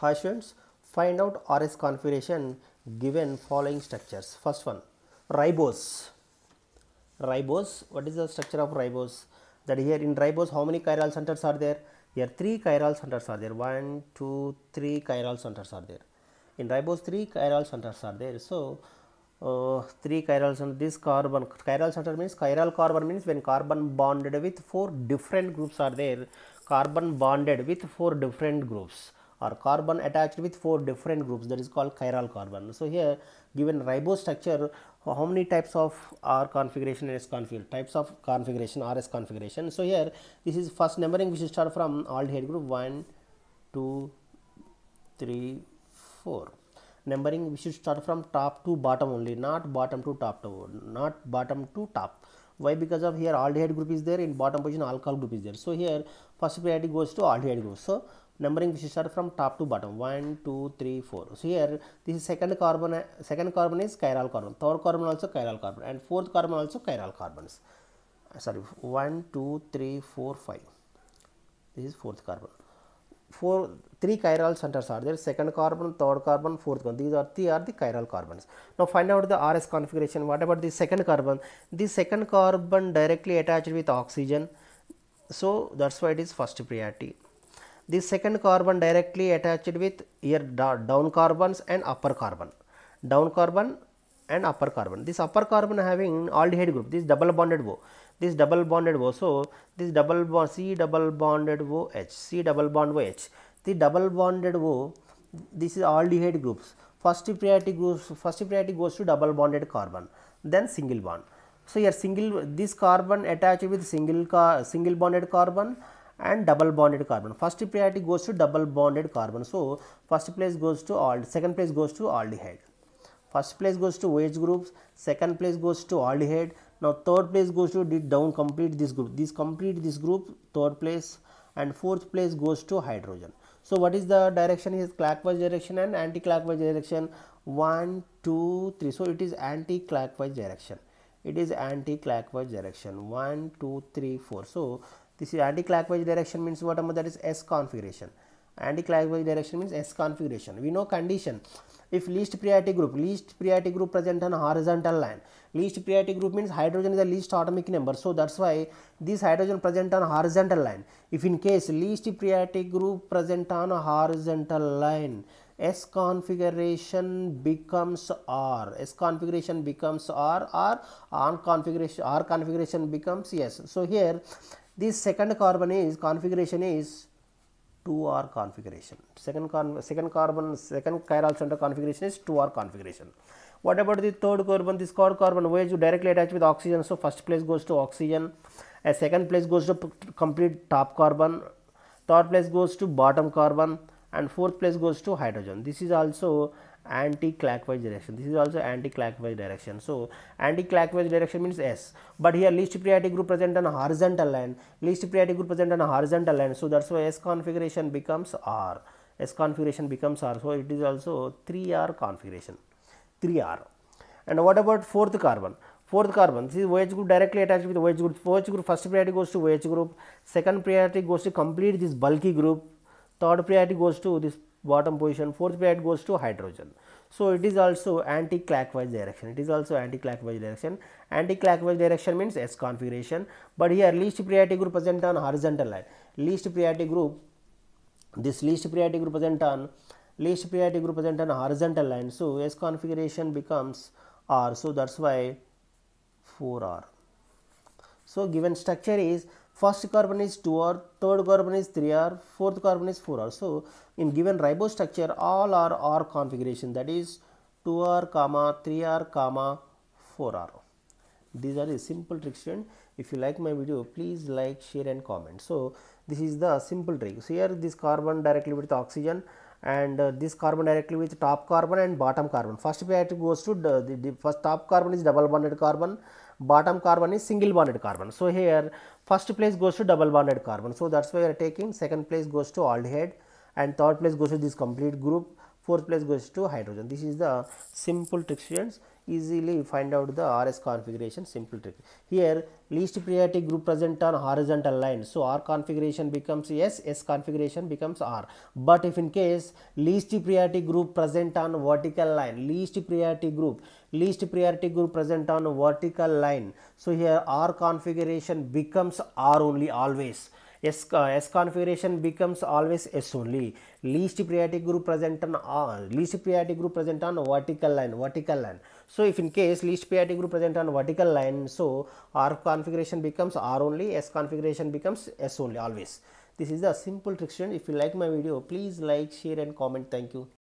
Hi students, find out RS configuration given following structures. First one, ribose. Ribose, what is the structure of ribose? That here in ribose, how many chiral centers are there? Here three chiral centers are there. One, two, three chiral centers are there. In ribose, three chiral centers are there. So, uh, three chiral centers. this carbon chiral center means chiral carbon means when carbon bonded with four different groups are there carbon bonded with four different groups or carbon attached with four different groups that is called chiral carbon. So, here given ribose structure how many types of R configuration and S configuration types of configuration R S configuration. So, here this is first numbering we should start from aldehyde group 1, 2, 3, 4 numbering we should start from top to bottom only not bottom to top to not bottom to top why because of here aldehyde group is there in bottom position alcohol group is there so here first priority goes to aldehyde group so numbering which are from top to bottom 1 2 3 4 so here this is second carbon second carbon is chiral carbon third carbon also chiral carbon and fourth carbon also chiral carbons uh, sorry 1 2 3 4 5 this is fourth carbon four three chiral centers are there second carbon third carbon fourth carbon these are three are the chiral carbons now find out the rs configuration what about the second carbon the second carbon directly attached with oxygen so that's why it is first priority the second carbon directly attached with here down carbons and upper carbon down carbon and upper carbon this upper carbon having aldehyde group this double bonded O this double bonded O so this double bond C double bonded O H, C C double bond OH the double bonded O this is aldehyde groups first priority group. first priority goes to double bonded carbon then single bond so here single this carbon attached with single single bonded carbon and double bonded carbon. First priority goes to double bonded carbon. So, first place goes to aldehyde, second place goes to aldehyde. First place goes to OH groups, second place goes to aldehyde. Now, third place goes to down complete this group. This complete this group, third place and fourth place goes to hydrogen. So, what is the direction is clockwise direction and anti-clockwise direction 1, 2, 3. So, it is anti-clockwise direction it is anti-clockwise direction 1 2 3 4 so this is anti-clockwise direction means what Amma? that is s configuration anti-clockwise direction means s configuration we know condition if least priority group least priority group present on horizontal line least priority group means hydrogen is the least atomic number so that's why this hydrogen present on horizontal line if in case least priority group present on horizontal line S configuration becomes R, S configuration becomes R R on configuration R configuration becomes S. So, here this second carbon is configuration is 2R configuration, second, con second carbon, second chiral center configuration is 2R configuration. What about the third carbon, this third carbon where you directly attach with oxygen, so first place goes to oxygen, a second place goes to complete top carbon, third place goes to bottom carbon, and fourth place goes to hydrogen this is also anti-clockwise direction this is also anti-clockwise direction so anti-clockwise direction means s but here least priority group present on horizontal line least priority group present on horizontal line so that's why s configuration becomes r s configuration becomes r so it is also 3r configuration 3r and what about fourth carbon fourth carbon this is OH group directly attached with OH group OH group first priority goes to OH group second priority goes to complete this bulky group third priority goes to this bottom position fourth priority goes to hydrogen so it is also anti-clockwise direction it is also anti-clockwise direction anti-clockwise direction means s configuration but here least priority group present on horizontal line least priority group this least priority group present on least priority group present on horizontal line so s configuration becomes r so that's why 4r so given structure is first carbon is 2R, third carbon is 3R, fourth carbon is 4R. So, in given ribose structure all are R configuration that is 2R comma 3R comma 4R. These are the simple tricks If you like my video please like, share and comment. So, this is the simple trick. So, here this carbon directly with oxygen and uh, this carbon directly with top carbon and bottom carbon. First pair goes to the, the, the first top carbon is double bonded carbon bottom carbon is single bonded carbon. So, here first place goes to double bonded carbon. So, that is why we are taking second place goes to aldehyde and third place goes to this complete group, fourth place goes to hydrogen. This is the simple trick students easily find out the RS configuration simple trick. Here least priority group present on horizontal line. So, R configuration becomes S, S configuration becomes R. But if in case least priority group present on vertical line, least priority group, least priority group present on vertical line. So, here R configuration becomes R only always. S, uh, S configuration becomes always S only. Least priority group present on uh, least priority group present on vertical line, vertical line. So if in case least priority group present on vertical line, so R configuration becomes R only, S configuration becomes S only always. This is the simple trick If you like my video, please like, share and comment. Thank you.